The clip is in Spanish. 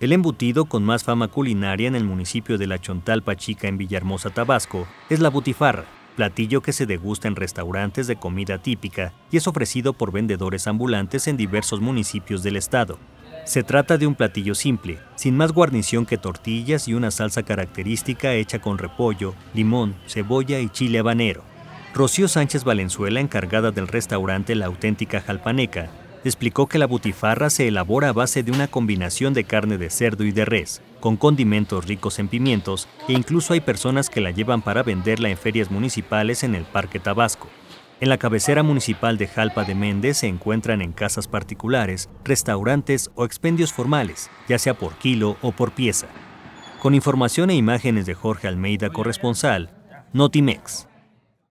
El embutido con más fama culinaria en el municipio de La Chontalpa Chica en Villahermosa, Tabasco, es la butifarra, platillo que se degusta en restaurantes de comida típica y es ofrecido por vendedores ambulantes en diversos municipios del estado. Se trata de un platillo simple, sin más guarnición que tortillas y una salsa característica hecha con repollo, limón, cebolla y chile habanero. Rocío Sánchez Valenzuela, encargada del restaurante La Auténtica Jalpaneca, explicó que la butifarra se elabora a base de una combinación de carne de cerdo y de res, con condimentos ricos en pimientos, e incluso hay personas que la llevan para venderla en ferias municipales en el Parque Tabasco. En la cabecera municipal de Jalpa de Méndez se encuentran en casas particulares, restaurantes o expendios formales, ya sea por kilo o por pieza. Con información e imágenes de Jorge Almeida, corresponsal, Notimex.